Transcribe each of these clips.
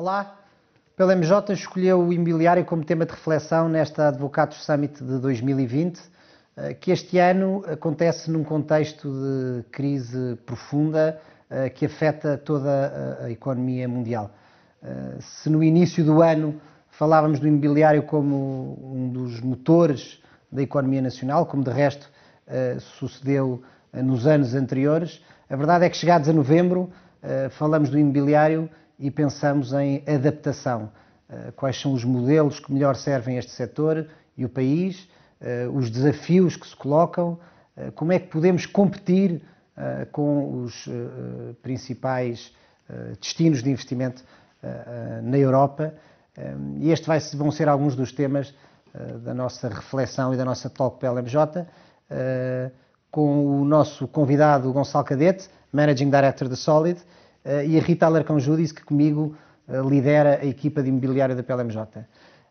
Olá, pela MJ escolheu o imobiliário como tema de reflexão nesta Advocados Summit de 2020, eh, que este ano acontece num contexto de crise profunda eh, que afeta toda a economia mundial. Eh, se no início do ano falávamos do imobiliário como um dos motores da economia nacional, como de resto sucedeu nos anos anteriores, a verdade é que chegados a novembro falamos do imobiliário e pensamos em adaptação. Eh, quais são os modelos que melhor servem este setor e o país, eh, os desafios que se colocam, eh, como é que podemos competir com os principais destinos de investimento na Europa. E estes vão ser alguns dos temas da nossa reflexão e da nossa talk MJ, com o nosso convidado Gonçalo Cadete, Managing Director da Solid, eh, e a Rita Alarcão Júdice, que comigo eh, lidera a equipa de imobiliário da PLMJ.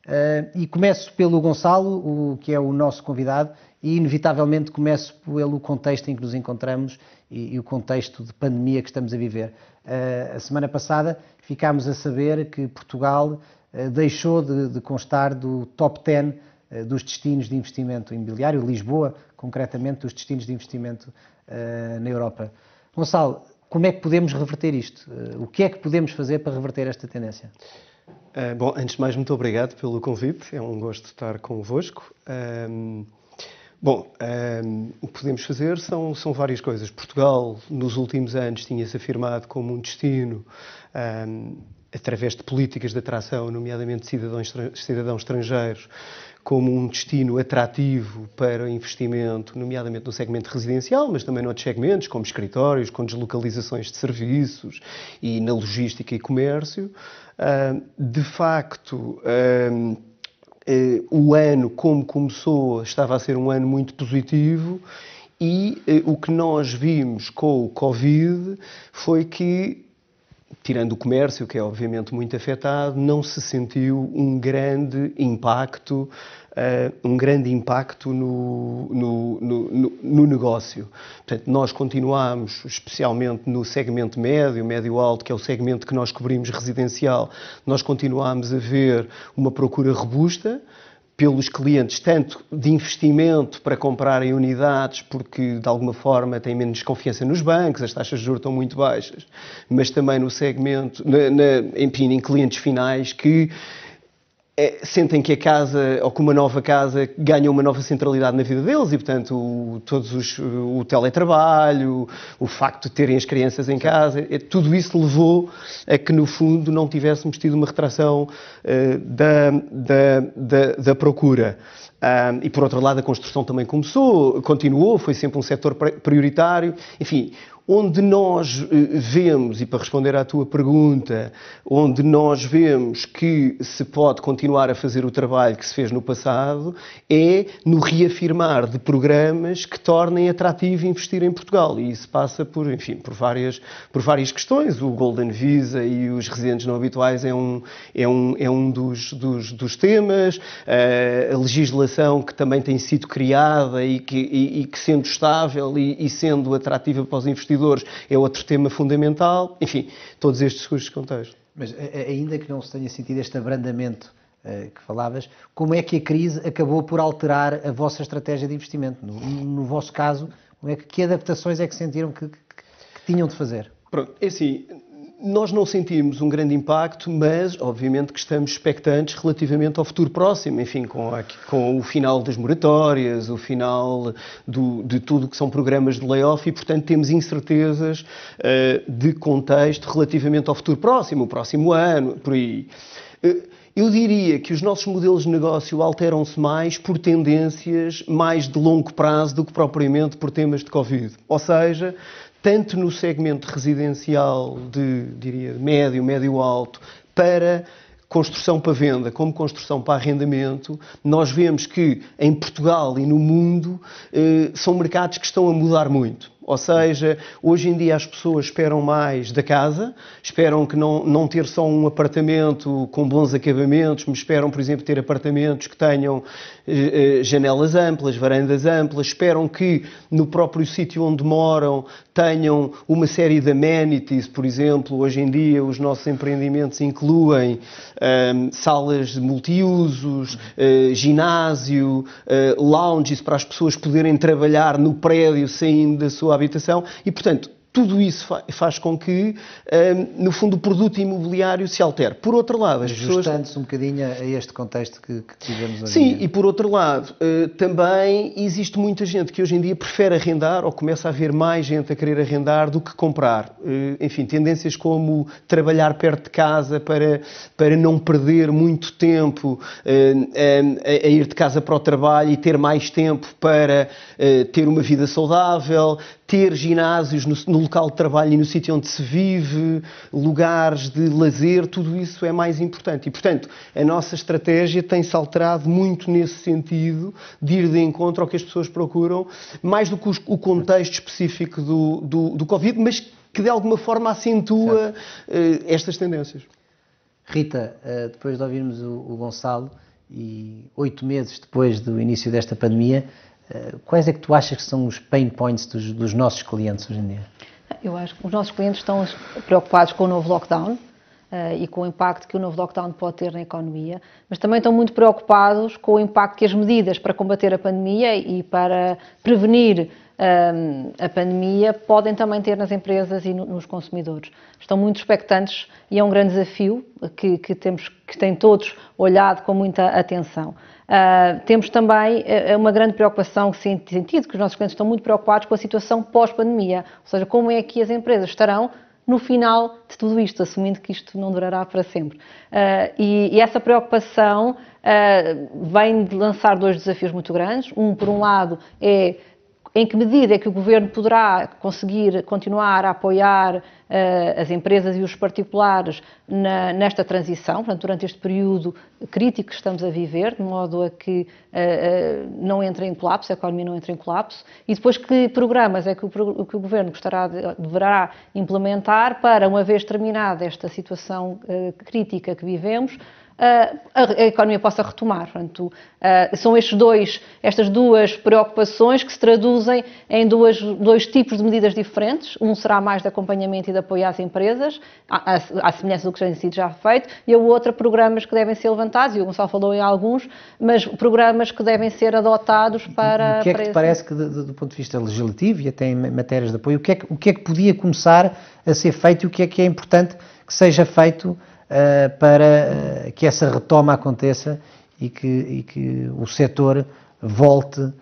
Eh, e começo pelo Gonçalo, o, que é o nosso convidado, e inevitavelmente começo pelo contexto em que nos encontramos e, o contexto de pandemia que estamos a viver. a semana passada ficámos a saber que Portugal deixou de, de constar do top 10 dos destinos de investimento imobiliário, Lisboa, concretamente, dos destinos de investimento uh, na Europa. Gonçalo, como é que podemos reverter isto? Eh, o que é que podemos fazer para reverter esta tendência? Uh, bom, antes de mais, muito obrigado pelo convite. É um gosto estar convosco. Um, ehm, bom, um, ehm, o que podemos fazer são, são várias coisas. Portugal, nos últimos anos, tinha-se afirmado como um destino um, ehm, através de políticas de atração, nomeadamente de cidadãos, cidadãos estrangeiros, como um destino atrativo para investimento, nomeadamente no segmento residencial, mas também noutros segmentos, como escritórios, com deslocalizações de serviços e na logística e comércio. Ah, de facto, ah, eh, o ano, como começou, estava a ser um ano muito positivo. E eh, o que nós vimos com o Covid foi que tirando o comércio, que é obviamente muito afetado, não se sentiu um grande impacto eh, um grande impacto no, no, no, no, negócio. Portanto, nós continuamos, especialmente no segmento médio, médio-alto, que é o segmento que nós cobrimos residencial, nós continuamos a ver uma procura robusta, pelos clientes, tanto de investimento para comprarem unidades, porque de alguma forma têm menos confiança nos bancos, as taxas de juros estão muito baixas, mas também no segmento, na, na, enfim, em clientes finais que é, sentem que a casa, ou que uma nova casa, ganha uma nova centralidade na vida deles e, portanto, o, todos os, o teletrabalho, o, facto de terem as crianças em casa, é, tudo isso levou a que, no fundo, não tivéssemos tido uma retração uh, da, da, da, da, procura. e, por outro lado, a construção também começou, continuou, foi sempre um setor prioritário. Enfim, onde nós eh, vemos, e para responder à tua pergunta, onde nós vemos que se pode continuar a fazer o trabalho que se fez no passado, é no reafirmar de programas que tornem atrativo investir em Portugal. E isso passa por, enfim, por várias, por várias questões. O Golden Visa e os residentes não habituais é um, é um, é um dos, dos, dos temas. Eh, a legislação que também tem sido criada e que, e, e que sendo estável e, e sendo atrativa para os investidores é outro tema fundamental, enfim, todos estes custos de contexto. Mas ainda que não se tenha sentido este abrandamento eh, que falavas, como é que a crise acabou por alterar a vossa estratégia de investimento? No, no vosso caso, como é que, que adaptações é que sentiram que, que, que tinham de fazer? Pronto, é assim, nós não sentimos um grande impacto, mas obviamente que estamos expectantes relativamente ao futuro próximo, enfim, com, a, com o final das moratórias, o final do, de tudo que são programas de layoff e, portanto, temos incertezas uh, de contexto relativamente ao futuro próximo, o próximo ano, por aí. Uh, eu diria que os nossos modelos de negócio alteram-se mais por tendências mais de longo prazo do que propriamente por temas de Covid. Ou seja, tanto no segmento residencial de, diria, médio, médio-alto, para construção para venda como construção para arrendamento, nós vemos que em Portugal e no mundo eh, são mercados que estão a mudar muito. Ou seja, hoje em dia as pessoas esperam mais da casa, esperam que não, não ter só um apartamento com bons acabamentos, mas esperam, por exemplo, ter apartamentos que tenham eh, eh, janelas amplas, varandas amplas, esperam que no próprio sítio onde moram tenham uma série de amenities, por exemplo, hoje em dia os nossos empreendimentos incluem ehm, salas de multiusos, eh, ginásio, eh, lounges para as pessoas poderem trabalhar no prédio saindo da sua habitação e, portanto, tudo isso faz com que, hum, no fundo, o produto imobiliário se altere. Por outro lado, as pessoas... Ajustando-se um bocadinho a este contexto que, que tivemos hoje. Sim, e por outro lado, hum, também existe muita gente que hoje em dia prefere arrendar ou começa a haver mais gente a querer arrendar do que comprar. Hum, enfim, tendências como trabalhar perto de casa para, para não perder muito tempo a ir de casa para o trabalho e ter mais tempo para ter uma vida saudável, ter ginásios no, no, local de trabalho e no sítio onde se vive, lugares de lazer, tudo isso é mais importante. E, portanto, a nossa estratégia tem-se alterado muito nesse sentido, de ir de encontro ao que as pessoas procuram, mais do que os, o contexto específico do, do, do, Covid, mas que de alguma forma acentua uh, estas tendências. Rita, eh, depois de ouvirmos o Gonçalo, e oito meses depois do início desta pandemia, eh, quais é que tu achas que são os pain points dos, dos nossos clientes hoje em dia? Eu acho que os nossos clientes estão preocupados com o novo lockdown, Uh, e com o impacto que o novo lockdown pode ter na economia, mas também estão muito preocupados com o impacto que as medidas para combater a pandemia e para prevenir eh, a pandemia podem também ter nas empresas e no, nos consumidores. Estão muito expectantes e é um grande desafio que, que temos, que têm todos olhado com muita atenção. Uh, temos também uh, uma grande preocupação que sentido, que os nossos clientes estão muito preocupados com a situação pós-pandemia, ou seja, como é que as empresas estarão no final de tudo isto, assumindo que isto não durará para sempre. Uh, e, e, essa preocupação ah, vem de lançar dois desafios muito grandes. Um, por um lado, é em que medida é que o governo poderá conseguir continuar a apoiar uh, as empresas e os particulares na, nesta transição, portanto, durante este período crítico que estamos a viver, de modo a que uh, uh, não entre em colapso, a economia não entre em colapso, e depois que programas é que o, que o governo gostará de, deverá implementar para, uma vez terminada esta situação crítica que vivemos, ah, a, economia possa retomar. Portanto, ah, são estes dois, estas duas preocupações que se traduzem em duas, dois tipos de medidas diferentes. Um será mais de acompanhamento e de apoio às empresas, à, à semelhança do que tem sido já feito, e a outra, programas que devem ser levantados, e o Gonçalo falou em alguns, mas programas que devem ser adotados para. O que é que te parece que, do, do ponto de vista legislativo e até em matérias de apoio, o que, é que, o que é que podia começar a ser feito e o que é que é importante que seja feito? uh, para eh, que essa retoma aconteça e que, e que o setor volte, uh,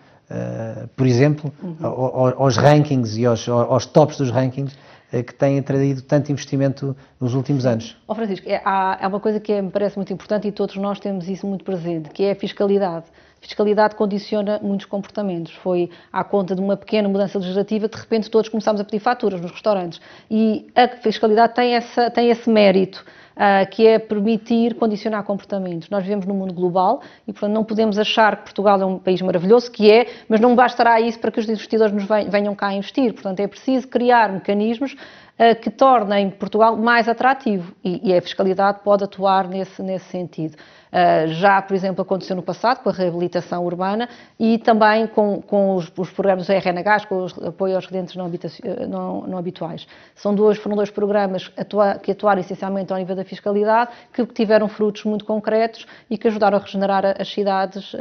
por exemplo, uhum. aos, rankings e aos, aos tops dos rankings que têm atraído tanto investimento nos últimos anos. oh Francisco, é, há, uma coisa que é, me parece muito importante e todos nós temos isso muito presente, que é a fiscalidade. A fiscalidade condiciona muitos comportamentos. Foi à conta de uma pequena mudança legislativa que de repente todos começámos a pedir faturas nos restaurantes. E a fiscalidade tem, essa, tem esse mérito uh, que é permitir condicionar comportamentos. Nós vivemos num mundo global e, portanto, não podemos achar que Portugal é um país maravilhoso, que é, mas não bastará isso para que os investidores nos venham cá investir. Portanto, é preciso criar mecanismos eh, que tornem Portugal mais atrativo e, e a fiscalidade pode atuar nesse, nesse sentido. Uh, já, por exemplo, aconteceu no passado com a reabilitação urbana e também com, com os, os, programas RNHs, com o apoio aos residentes não, eh, não, não habituais. São dois, foram dois programas atua, que atuaram essencialmente ao nível da fiscalidade, que tiveram frutos muito concretos e que ajudaram a regenerar as cidades uh,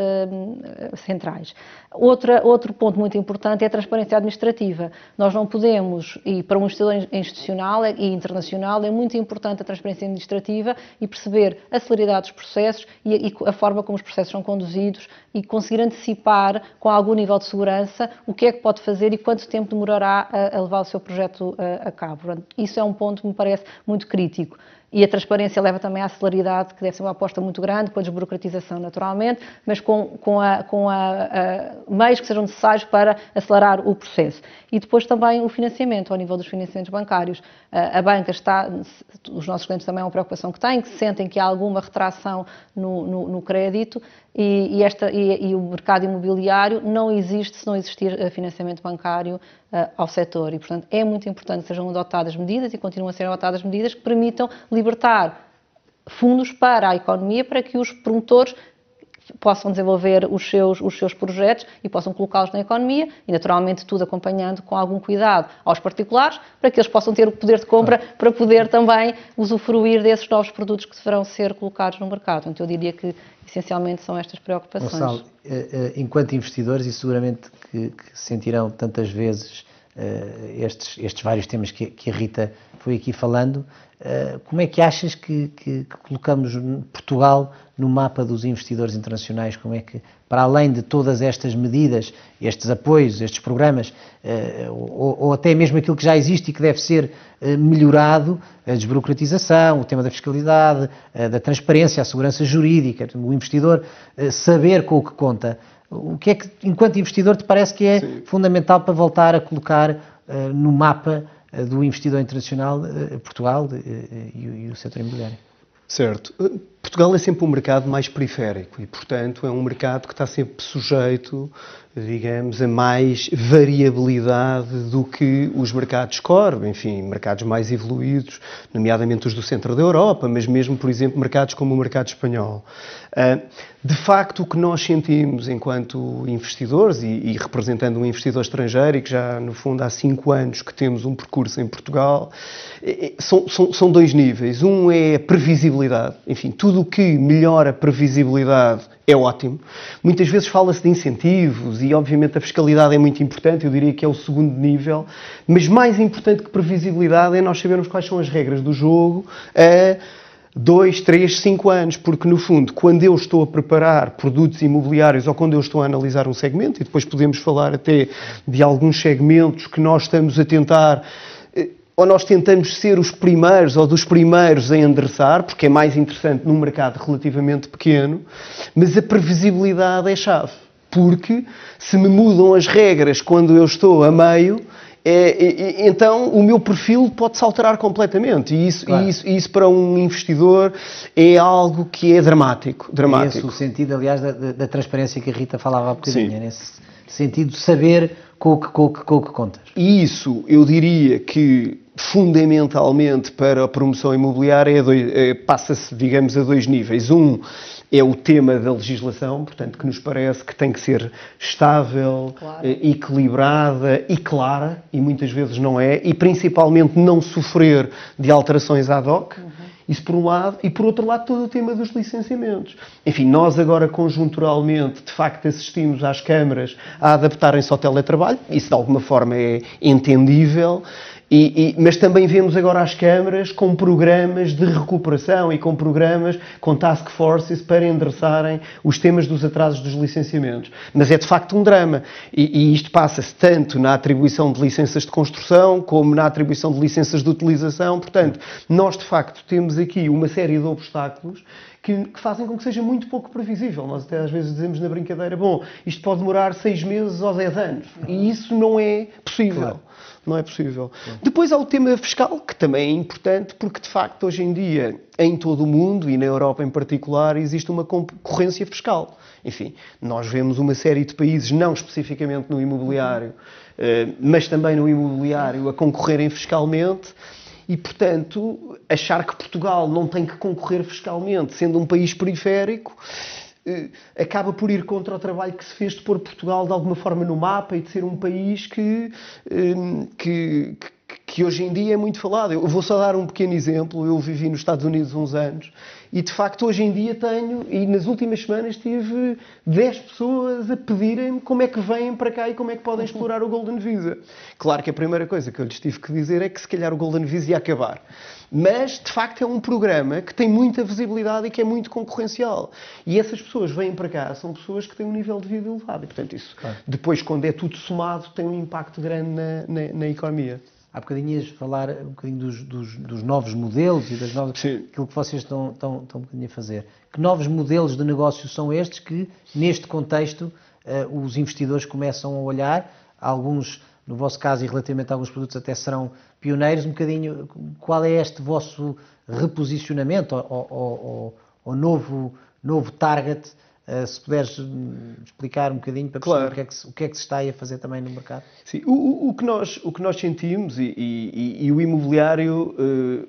centrais. Outra, outro ponto muito importante é a transparência administrativa. Nós não podemos, e para um investidor institucional e internacional é muito importante a transparência administrativa e perceber a celeridade dos processos e, a forma como os processos são conduzidos e conseguir antecipar com algum nível de segurança o que é que pode fazer e quanto tempo demorará a, levar o seu projeto eh, a, cabo. Isso é um ponto que me parece muito crítico. E a transparência leva também à celeridade, que deve ser uma aposta muito grande, com a desburocratização naturalmente, mas com, com, a, com a, a, meios que sejam necessários para acelerar o processo. E depois também o financiamento, ao nível dos financiamentos bancários. A, a banca está, os nossos clientes também é uma preocupação que têm, que sentem que há alguma retração no, no, no crédito e, e, esta, e, e o mercado imobiliário não existe se não existir eh, financiamento bancário uh, ao setor. E, portanto, é muito importante que sejam adotadas medidas e continuam a ser adotadas medidas que permitam libertar fundos para a economia para que os promotores possam desenvolver os seus, os seus projetos e possam colocá-los na economia e, naturalmente, tudo acompanhando com algum cuidado aos particulares para que eles possam ter o poder de compra para poder também usufruir desses novos produtos que deverão ser colocados no mercado. Então, eu diria que, essencialmente, são estas preocupações. Gonçalo, eh, eh, enquanto investidores, e seguramente que, que sentirão tantas vezes eh, estes, estes vários temas que, que a Rita foi aqui falando, eh, como é que achas que, que, que, colocamos Portugal no mapa dos investidores internacionais? Como é que, para além de todas estas medidas, estes apoios, estes programas, eh, ou, ou até mesmo aquilo que já existe e que deve ser melhorado, a desburocratização, o tema da fiscalidade, da transparência, a segurança jurídica, o investidor saber com o que conta. O que é que, enquanto investidor, te parece que é Sim. fundamental para voltar a colocar uh, no mapa uh, do investidor internacional uh, Portugal e, e, o setor imobiliário? Certo. Portugal é sempre um mercado mais periférico e, portanto, é um mercado que está sempre sujeito digamos, a mais variabilidade do que os mercados core, enfim, mercados mais evoluídos, nomeadamente os do centro da Europa, mas mesmo, por exemplo, mercados como o mercado espanhol. Ah, de facto, o que nós sentimos enquanto investidores, e, representando um investidor estrangeiro, e que já, no fundo, há cinco anos que temos um percurso em Portugal, é, é, são, são, são dois níveis. Um é a previsibilidade. Enfim, tudo o que melhora a previsibilidade é ótimo. Muitas vezes fala-se de incentivos e, obviamente, a fiscalidade é muito importante, eu diria que é o segundo nível, mas mais importante que previsibilidade é nós sabermos quais são as regras do jogo a 2, 3, 5 anos, porque, no fundo, quando eu estou a preparar produtos imobiliários ou quando eu estou a analisar um segmento, e depois podemos falar até de alguns segmentos que nós estamos a tentar ou nós tentamos ser os primeiros ou dos primeiros a endereçar, porque é mais interessante num mercado relativamente pequeno, mas a previsibilidade é chave. Porque se me mudam as regras quando eu estou a meio, é, é, então o meu perfil pode-se alterar completamente. E isso, claro. isso, isso, para um investidor é algo que é dramático. dramático. Esse o sentido, aliás, da, da, transparência que a Rita falava há bocadinho. Sim. É nesse sentido, saber com o que, com que, com que contas. Isso, eu diria que fundamentalmente para a promoção imobiliária é é, passa-se, digamos, a dois níveis. Um é o tema da legislação, portanto, que nos parece que tem que ser estável, claro. Eh, equilibrada e clara, e muitas vezes não é, e principalmente não sofrer de alterações ad hoc. Uhum. Isso por um lado, e por outro lado, todo o tema dos licenciamentos. Enfim, nós agora conjunturalmente, de facto, assistimos às câmaras a adaptarem-se ao teletrabalho, isso de alguma forma é entendível, e, e, mas também vemos agora as câmaras com programas de recuperação e com programas com task forces para endereçarem os temas dos atrasos dos licenciamentos. Mas é de facto um drama. E, e isto passa-se tanto na atribuição de licenças de construção como na atribuição de licenças de utilização. Portanto, nós de facto temos aqui uma série de obstáculos que, que, fazem com que seja muito pouco previsível. Nós até às vezes dizemos na brincadeira, bom, isto pode demorar seis meses ou dez anos. E isso não é possível. Claro. Não é possível. Depois há o tema fiscal, que também é importante, porque de facto hoje em dia, em todo o mundo e na Europa em particular, existe uma concorrência fiscal. Enfim, nós vemos uma série de países, não especificamente no imobiliário, eh, mas também no imobiliário, a concorrerem fiscalmente e, portanto, achar que Portugal não tem que concorrer fiscalmente, sendo um país periférico, eh, acaba por ir contra o trabalho que se fez de pôr Portugal de alguma forma no mapa e de ser um país que, eh, que, que que hoje em dia é muito falado. Eu vou só dar um pequeno exemplo. Eu vivi nos Estados Unidos uns anos e, de facto, hoje em dia tenho, e nas últimas semanas tive 10 pessoas a pedirem-me como é que vêm para cá e como é que podem explorar o Golden Visa. Claro que a primeira coisa que eu lhes tive que dizer é que, se calhar, o Golden Visa ia acabar. Mas, de facto, é um programa que tem muita visibilidade e que é muito concorrencial. E essas pessoas vêm para cá, são pessoas que têm um nível de vida elevado. E, portanto, isso, depois, quando é tudo somado, tem um impacto grande na, na, na economia. Há bocadinho ias falar um bocadinho dos, dos, dos novos modelos e das novas, Sim. aquilo que vocês estão, estão, estão um bocadinho a fazer. Que novos modelos de negócio são estes que, neste contexto, uh, os investidores começam a olhar? Alguns, no vosso caso, e relativamente a alguns produtos, até serão pioneiros. Um bocadinho, qual é este vosso reposicionamento ou, ou, ou, ou novo, novo target eh, se puderes hum, explicar um bocadinho para perceber o, que é que, o, que é que, se está aí a fazer também no mercado. Sim, o, o, que, nós, o que nós sentimos e, e, e o imobiliário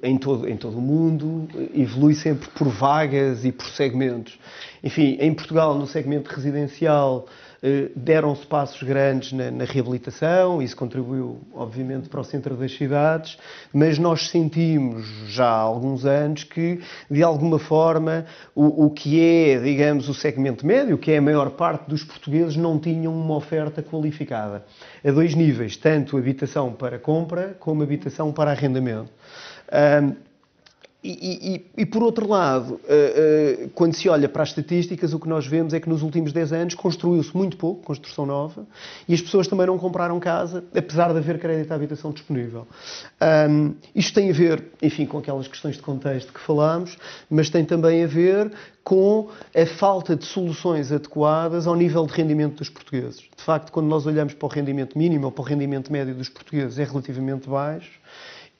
eh, em, todo, em todo o mundo eh, evolui sempre por vagas e por segmentos. Enfim, em Portugal, no segmento residencial, eh, deram-se passos grandes na, na, reabilitação, isso contribuiu, obviamente, para o centro das cidades, mas nós sentimos já há alguns anos que, de alguma forma, o, o que é, digamos, o segmento médio, que é a maior parte dos portugueses, não tinham uma oferta qualificada, a dois níveis, tanto habitação para compra como habitação para arrendamento. Um, e, e, por outro lado, eh, eh, quando se olha para as estatísticas, o que nós vemos é que nos últimos 10 anos construiu-se muito pouco, construção nova, e as pessoas também não compraram casa, apesar de haver crédito à habitação disponível. Um, isto tem a ver, enfim, com aquelas questões de contexto que falámos, mas tem também a ver com a falta de soluções adequadas ao nível de rendimento dos portugueses. De facto, quando nós olhamos para o rendimento mínimo ou para o rendimento médio dos portugueses, é relativamente baixo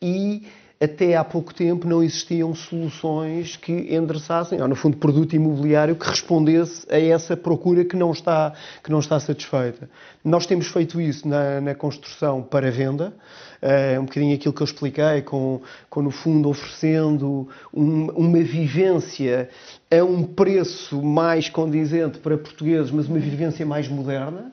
e até há pouco tempo não existiam soluções que endereçassem, ou no fundo produto imobiliário que respondesse a essa procura que não está, que não está satisfeita. Nós temos feito isso na, na construção para venda, é um bocadinho aquilo que eu expliquei, com, com no fundo oferecendo um, uma vivência a um preço mais condizente para portugueses, mas uma vivência mais moderna.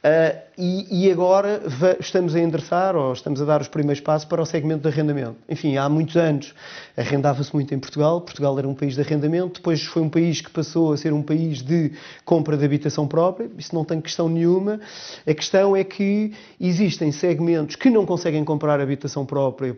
Uh, e, e, agora estamos a endereçar ou estamos a dar os primeiros passos para o segmento de arrendamento. Enfim, há muitos anos arrendava-se muito em Portugal, Portugal era um país de arrendamento, depois foi um país que passou a ser um país de compra de habitação própria, isso não tem questão nenhuma. A questão é que existem segmentos que não conseguem comprar habitação própria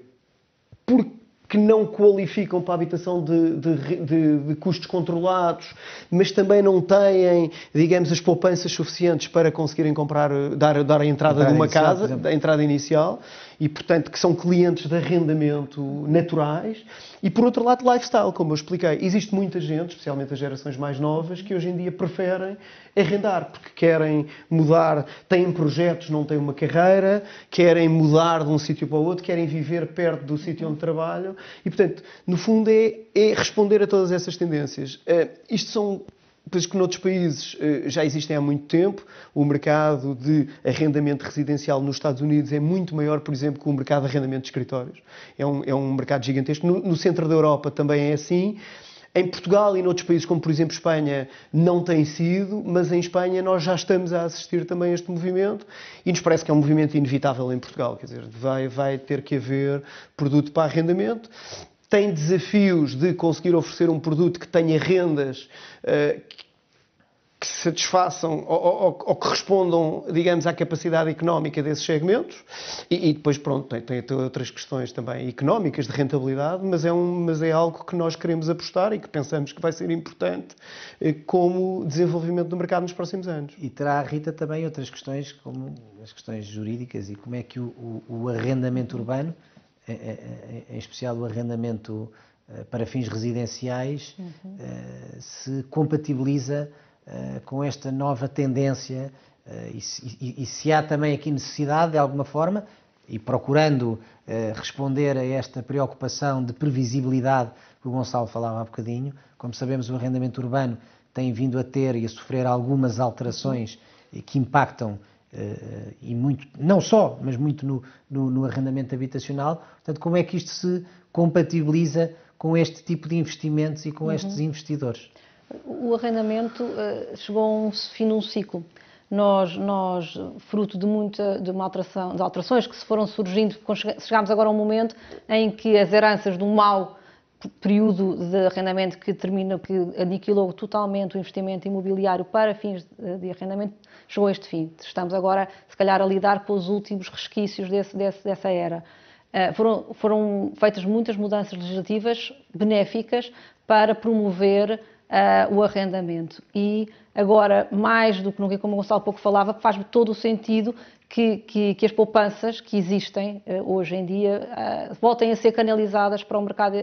porque que não qualificam para a habitação de, de, de, de, custos controlados, mas também não têm, digamos, as poupanças suficientes para conseguirem comprar, eh, dar, dar a entrada Entrar de uma inicial, casa, a entrada inicial e, portanto, que são clientes de arrendamento naturais. E, por outro lado, lifestyle, como eu expliquei. Existe muita gente, especialmente as gerações mais novas, que hoje em dia preferem arrendar porque querem mudar, têm projetos, não têm uma carreira, querem mudar de um sítio para o outro, querem viver perto do sítio onde trabalham. E, portanto, no fundo, é, é responder a todas essas tendências. Uh, isto são coisas que noutros países eh, já existem há muito tempo. O mercado de arrendamento residencial nos Estados Unidos é muito maior, por exemplo, que o mercado de arrendamento de escritórios. É um, é um mercado gigantesco. No, no centro da Europa também é assim. Em Portugal e noutros países, como por exemplo Espanha, não tem sido, mas em Espanha nós já estamos a assistir também a este movimento e nos parece que é um movimento inevitável em Portugal, quer dizer, vai, vai ter que haver produto para arrendamento tem desafios de conseguir oferecer um produto que tenha rendas eh, que satisfaçam ou, que respondam, digamos, à capacidade económica desses segmentos. E, depois, pronto, tem, outras questões também económicas, de rentabilidade, mas é, um, mas é algo que nós queremos apostar e que pensamos que vai ser importante eh, como desenvolvimento do mercado nos próximos anos. E terá a Rita também outras questões, como as questões jurídicas e como é que o, o, o arrendamento urbano em é, é, é, especial o arrendamento eh, para fins residenciais, uhum. Eh, se compatibiliza eh, com esta nova tendência e se, há também aqui necessidade, de alguma forma, e procurando responder a esta preocupação de previsibilidade que o Gonçalo falava há bocadinho. Como sabemos, o arrendamento urbano tem vindo a ter e a sofrer algumas alterações uhum. que impactam Uh, e muito, não só, mas muito no, no, no, arrendamento habitacional. Portanto, como é que isto se compatibiliza com este tipo de investimentos e com uhum. estes investidores? O arrendamento uh, chegou a um fim num ciclo. Nós, nós, fruto de muita de uma alteração, de alterações que se foram surgindo, chegámos agora a um momento em que as heranças do mal período de arrendamento que termina, que aniquilou totalmente o investimento imobiliário para fins de arrendamento, chegou a este fim. Estamos agora, se calhar, a lidar com os últimos resquícios desse, desse, dessa era. Eh, foram, foram feitas muitas mudanças legislativas benéficas para promover uh, o arrendamento. E agora, mais do que nunca, como o Gonçalo pouco falava, faz todo o sentido que, que, que as poupanças que existem uh, hoje em dia uh, voltem a ser canalizadas para o mercado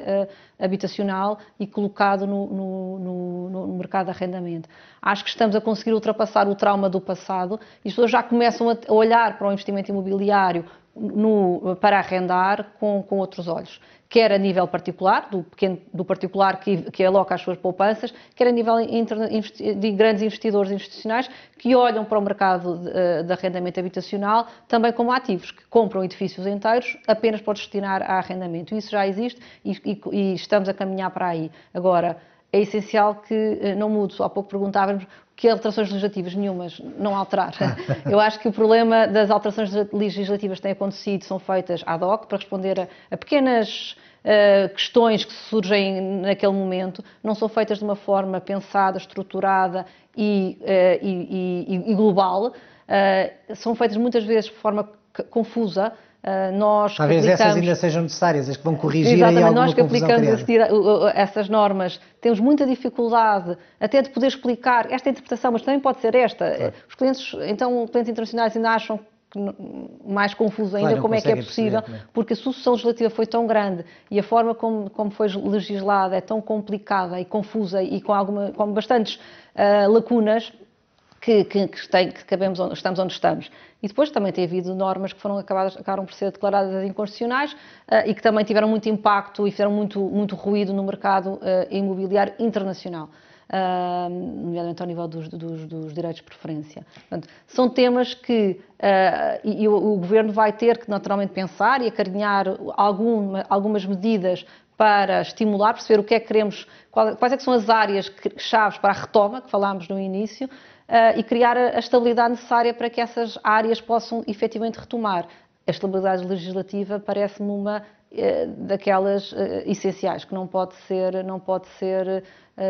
habitacional e colocado no, no, no, no, mercado de arrendamento. Acho que estamos a conseguir ultrapassar o trauma do passado e as pessoas já começam a olhar para o investimento imobiliário no, para arrendar com, com outros olhos quer a nível particular, do, pequeno, do particular que, que, aloca as suas poupanças, quer a nível de grandes investidores institucionais que olham para o mercado de, eh, de, arrendamento habitacional também como ativos, que compram edifícios inteiros apenas para destinar a arrendamento. Isso já existe e, e, e estamos a caminhar para aí. Agora, é essencial que eh, não mude. Há pouco perguntávamos que alterações legislativas nenhumas não alterar. Ah. Eu acho que o problema das alterações legislativas que têm acontecido são feitas ad hoc para responder a, a pequenas uh, questões que surgem naquele momento, não são feitas de uma forma pensada, estruturada e, uh, e, e, e global, uh, são feitas muitas vezes de forma confusa ah, nós Talvez essas ainda sejam necessárias, as que vão corrigir Exatamente, aí nós que aplicamos essas normas temos muita dificuldade até de poder explicar esta interpretação, mas também pode ser esta. Claro. Os clientes, então, os clientes internacionais ainda acham mais confuso ainda claro, como é que é possível, perceber, né? porque a sucessão legislativa foi tão grande e a forma como, como foi legislada é tão complicada e confusa e com, alguma, com bastantes uh, lacunas que, que, que, tem, que cabemos onde, estamos onde estamos. E depois também tem havido normas que foram acabadas, acabaram por ser declaradas inconstitucionais uh, e que também tiveram muito impacto e fizeram muito, muito ruído no mercado uh, imobiliário internacional. Uh, nomeadamente ao nível dos, dos, dos, direitos de preferência. Portanto, são temas que uh, e, e o, o, governo vai ter que naturalmente pensar e acarinhar alguma, algumas medidas para estimular, perceber o que é que queremos, qual, quais é que são as áreas que, chaves para a retoma que falámos no início, eh, e criar a estabilidade necessária para que essas áreas possam efetivamente retomar. A estabilidade legislativa parece-me uma eh, daquelas eh, essenciais que não pode ser, não pode ser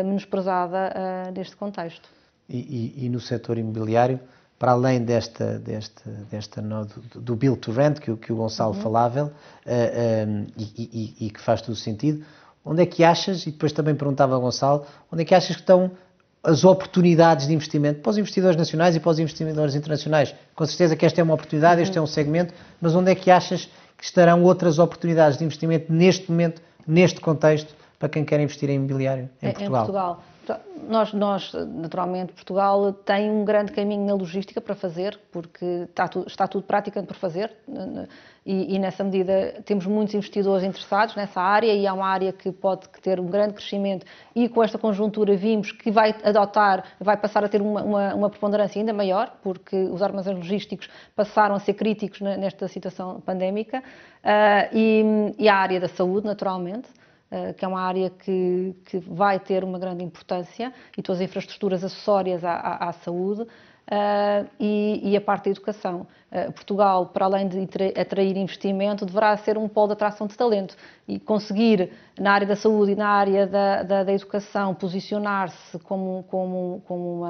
menosprezada neste contexto. E, e, e no setor imobiliário, para além desta, desta, desta do, do build to rent que, que o Gonçalo uhum. falava uh, um, ehm, e, e, e, que faz todo o sentido, onde é que achas, e depois também perguntava ao Gonçalo, onde é que achas que estão as oportunidades de investimento para os investidores nacionais e para os investidores internacionais. Com certeza que esta é uma oportunidade, este é um segmento, mas onde é que achas que estarão outras oportunidades de investimento neste momento, neste contexto, para quem quer investir em imobiliário em é, Portugal? Em Portugal. Nós, nós, naturalmente, Portugal tem um grande caminho na logística para fazer, porque está, está tudo praticamente por fazer, e, e, nessa medida temos muitos investidores interessados nessa área, e é uma área que pode ter um grande crescimento, e com esta conjuntura vimos que vai adotar, vai passar a ter uma, uma, uma preponderância ainda maior, porque os armazéns logísticos passaram a ser críticos nesta situação pandémica, ah, e, e a área da saúde, naturalmente. Eh, que é uma área que, que, vai ter uma grande importância e todas as infraestruturas acessórias à, à, à saúde uh, e, e, a parte da educação. Eh, Portugal, para além de atrair investimento, deverá ser um polo de atração de talento e conseguir, na área da saúde e na área da, da, da educação, posicionar-se como, como, como,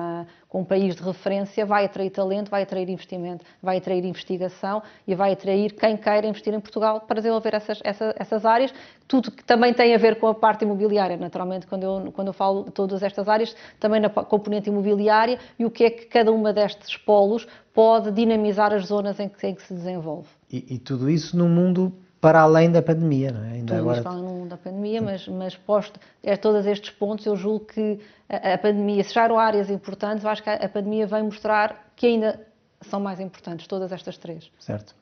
como um país de referência, vai atrair talento, vai atrair investimento, vai atrair investigação e vai atrair quem queira investir em Portugal para desenvolver essas, essas, essas áreas. Tudo que também tem a ver com a parte imobiliária, naturalmente, quando eu, quando eu falo de todas estas áreas, também na componente imobiliária e o que é que cada uma destes polos pode dinamizar as zonas em que, em que se desenvolve. E, e, tudo isso num mundo para além da pandemia, não é? Ainda tudo agora... está no mundo da pandemia, mas, mas posto é, todos estes pontos, eu julgo que a, a pandemia, se já eram áreas importantes, eu acho que a, a pandemia vai mostrar que ainda são mais importantes, todas estas três. Certo.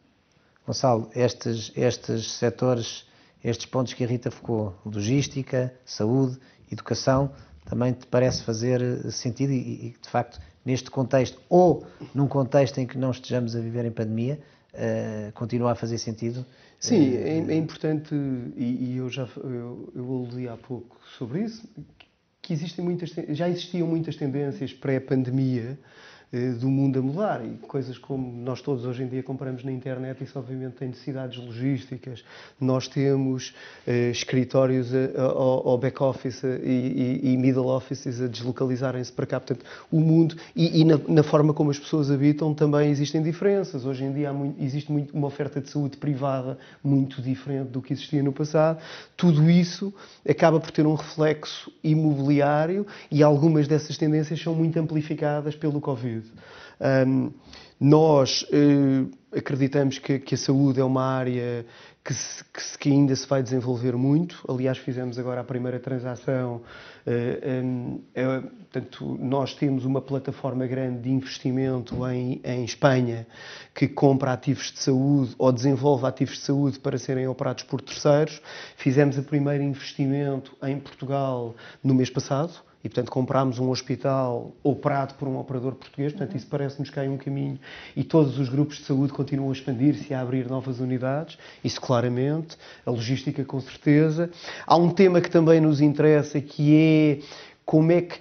Gonçalo, estes, estes setores, estes pontos que a Rita focou, logística, saúde, educação, também te parece fazer eh, sentido e, e de facto, neste contexto ou num contexto em que não estejamos a viver em pandemia, uh, continua a fazer sentido? Sim, eh, é, é importante, e, e, eu já eu, eu há pouco sobre isso, que existem muitas, já existiam muitas tendências pré-pandemia eh, do mundo a mudar e coisas como nós todos hoje em dia compramos na internet, isso obviamente tem necessidades logísticas. Nós temos eh, escritórios ou back office eh, e, e, middle offices a deslocalizarem-se para cá. Portanto, o mundo e, e na, na, forma como as pessoas habitam também existem diferenças. Hoje em dia muito, existe muito, uma oferta de saúde privada muito diferente do que existia no passado. Tudo isso acaba por ter um reflexo imobiliário e algumas dessas tendências são muito amplificadas pelo Covid saúde. Um, nós uh, acreditamos que, que, a saúde é uma área que, se, que, se, que, ainda se vai desenvolver muito. Aliás, fizemos agora a primeira transação. Uh, eh, um, é, portanto, nós temos uma plataforma grande de investimento em, em, Espanha que compra ativos de saúde ou desenvolve ativos de saúde para serem operados por terceiros. Fizemos o primeiro investimento em Portugal no mês passado e, portanto, comprámos um hospital operado por um operador português, portanto, uhum. isso parece-nos que há um caminho. E todos os grupos de saúde continuam a expandir-se e a abrir novas unidades, isso claramente, a logística com certeza. Há um tema que também nos interessa, que é como é que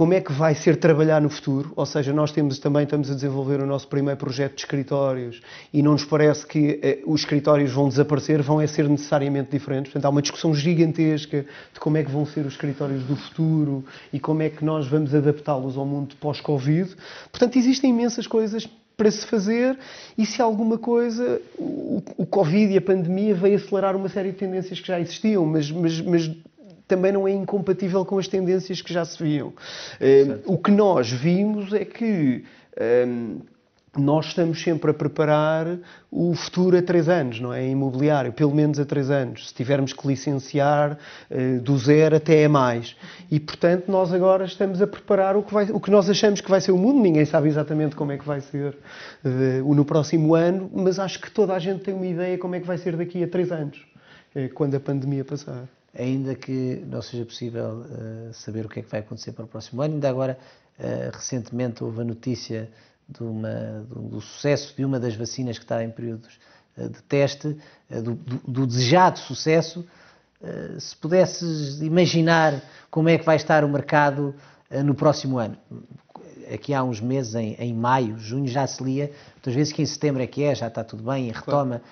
como é que vai ser trabalhar no futuro, ou seja, nós temos também estamos a desenvolver o nosso primeiro projeto de escritórios e não nos parece que eh, os escritórios vão desaparecer, vão é ser necessariamente diferentes. Portanto, há uma discussão gigantesca de como é que vão ser os escritórios do futuro e como é que nós vamos adaptá-los ao mundo pós-Covid. Portanto, existem imensas coisas para se fazer e se alguma coisa o, o Covid e a pandemia veio acelerar uma série de tendências que já existiam, mas, mas, mas também não é incompatível com as tendências que já se viam. o que nós vimos é que um, nós estamos sempre a preparar o futuro a três anos, não é? Imobiliário, pelo menos a três anos, se tivermos que licenciar uh, do zero até a mais. E, portanto, nós agora estamos a preparar o que, vai, o que nós achamos que vai ser o mundo. Ninguém sabe exatamente como é que vai ser uh, no próximo ano, mas acho que toda a gente tem uma ideia como é que vai ser daqui a três anos, uh, quando a pandemia passar ainda que não seja possível uh, saber o que é que vai acontecer para o próximo ano. Ainda agora, uh, recentemente, houve a notícia de uma, do, do, sucesso de uma das vacinas que está em períodos uh, de teste, do, do, do, desejado sucesso. se pudesses imaginar como é que vai estar o mercado no próximo ano. Aqui há uns meses, em, em, maio, junho, já se lia, muitas vezes que em setembro é que é, já está tudo bem, retoma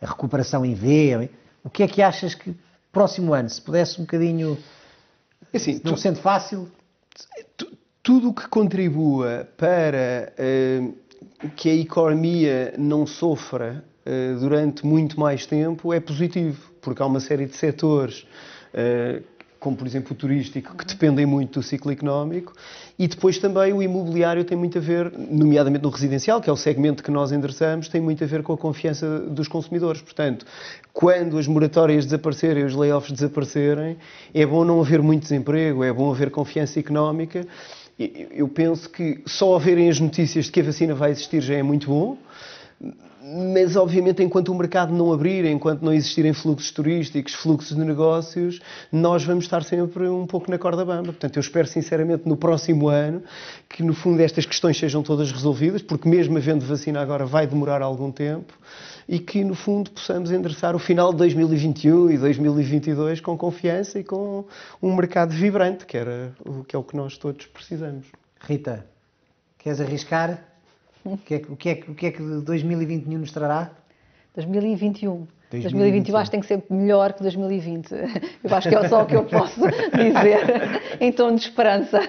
a recuperação em V o que é que achas que próximo ano, se pudesse um bocadinho. É assim, não tu, sendo fácil. Tu, tudo que contribua para uh, que a economia não sofra uh, durante muito mais tempo é positivo, porque há uma série de setores. Uh, como por exemplo o turístico, que uhum. dependem muito do ciclo económico, e depois também o imobiliário tem muito a ver, nomeadamente no residencial, que é o segmento que nós endereçamos, tem muito a ver com a confiança dos consumidores. Portanto, quando as moratórias desaparecerem, os layoffs desaparecerem, é bom não haver muito desemprego, é bom haver confiança económica. Eu penso que só haverem as notícias de que a vacina vai existir já é muito bom mas obviamente enquanto o mercado não abrir, enquanto não existirem fluxos turísticos, fluxos de negócios, nós vamos estar sempre um pouco na corda bamba. Portanto, eu espero sinceramente no próximo ano que no fundo estas questões sejam todas resolvidas, porque mesmo havendo vacina agora vai demorar algum tempo e que no fundo possamos endereçar o final de 2021 e 2022 com confiança e com um mercado vibrante, que era o que é o que nós todos precisamos. Rita, queres arriscar? O que é que, o que, é, o que, é que 2021 nos trará? 2021. 2021. 2021 acho que tem que ser melhor que 2020. Eu acho que é só o que eu posso dizer em tom de esperança.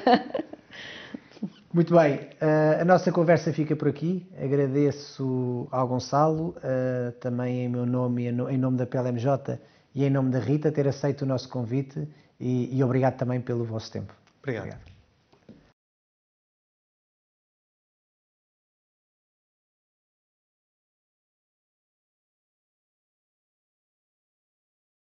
Muito bem, eh, a nossa conversa fica por aqui. Agradeço ao Gonçalo, eh, também em meu nome, em nome da PLMJ e em nome da Rita, ter aceito o nosso convite e, obrigado também pelo vosso tempo. obrigado. obrigado.